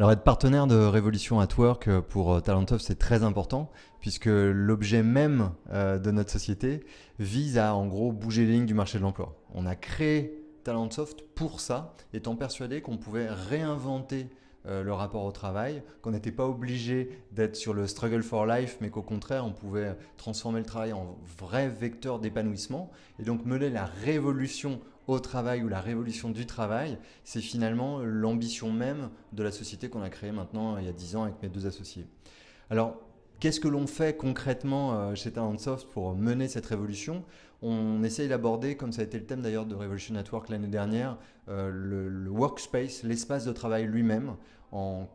Alors être partenaire de Révolution at Work euh, pour euh, Talentsoft, c'est très important puisque l'objet même euh, de notre société vise à en gros bouger les lignes du marché de l'emploi. On a créé Talentsoft pour ça, étant persuadé qu'on pouvait réinventer euh, le rapport au travail, qu'on n'était pas obligé d'être sur le struggle for life, mais qu'au contraire, on pouvait transformer le travail en vrai vecteur d'épanouissement. Et donc mener la révolution au travail ou la révolution du travail, c'est finalement l'ambition même de la société qu'on a créée maintenant il y a 10 ans avec mes deux associés. Alors, Qu'est-ce que l'on fait concrètement euh, chez Talentsoft pour mener cette révolution On essaye d'aborder, comme ça a été le thème d'ailleurs de Revolution Network l'année dernière, euh, le, workspace, l'espace de travail lui-même, en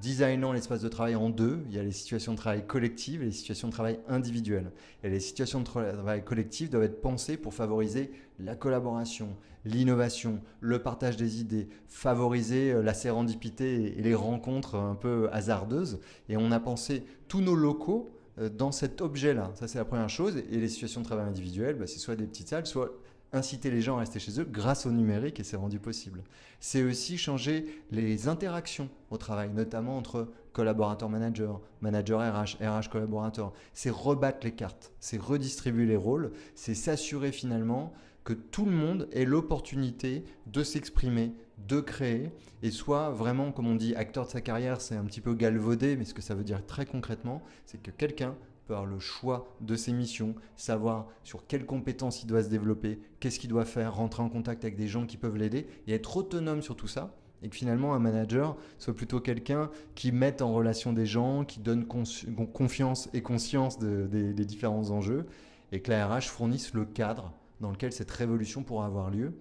designant l'espace de travail en deux. Il y a les situations de travail collectives et les situations de travail individuelles. Et les situations de travail collectives doivent être pensées pour favoriser la collaboration, l'innovation, le partage des idées, favoriser euh, la sérendipité et les rencontres un peu hasardeuses. Et on a pensé tous nos locaux euh, dans cet objet-là. Ça, c'est la première chose. Et les situations de travail individuelles, bah, c'est soit des petites salles, soit inciter les gens à rester chez eux grâce au numérique et c'est rendu possible. C'est aussi changer les interactions au travail, notamment entre collaborateur-manager, manager RH, RH collaborateur. C'est rebattre les cartes, c'est redistribuer les rôles, c'est s'assurer finalement que tout le monde ait l'opportunité de s'exprimer, de créer et soit vraiment, comme on dit, acteur de sa carrière, c'est un petit peu galvaudé, mais ce que ça veut dire très concrètement, c'est que quelqu'un par le choix de ses missions, savoir sur quelles compétences il doit se développer, qu'est-ce qu'il doit faire, rentrer en contact avec des gens qui peuvent l'aider et être autonome sur tout ça. Et que finalement, un manager soit plutôt quelqu'un qui mette en relation des gens, qui donne confiance et conscience des, différents enjeux, et que la RH fournisse le cadre dans lequel cette révolution pourra avoir lieu.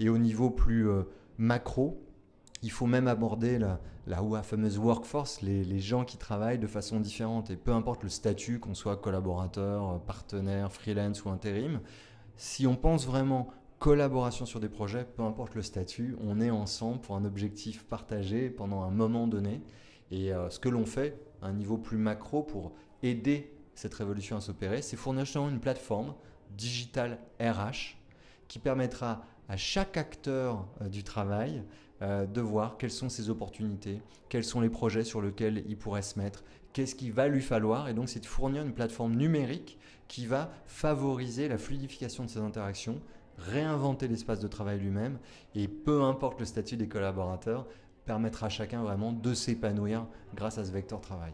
Et au niveau plus euh, macro, il faut même aborder la, fameuse workforce, les, gens qui travaillent de façon différente. Et peu importe le statut, qu'on soit collaborateur, partenaire, freelance ou intérim, si on pense vraiment collaboration sur des projets, peu importe le statut, on est ensemble pour un objectif partagé pendant un moment donné. Et euh, ce que l'on fait à un niveau plus macro pour aider cette révolution à s'opérer, c'est fournir une plateforme digitale RH qui permettra à chaque acteur euh, du travail euh, de voir quelles sont ses opportunités, quels sont les projets sur lesquels il pourrait se mettre, qu'est-ce qu'il va lui falloir. Et donc, c'est de fournir une plateforme numérique qui va favoriser la fluidification de ses interactions, réinventer l'espace de travail lui-même et peu importe le statut des collaborateurs, permettra à chacun vraiment de s'épanouir grâce à ce vecteur travail.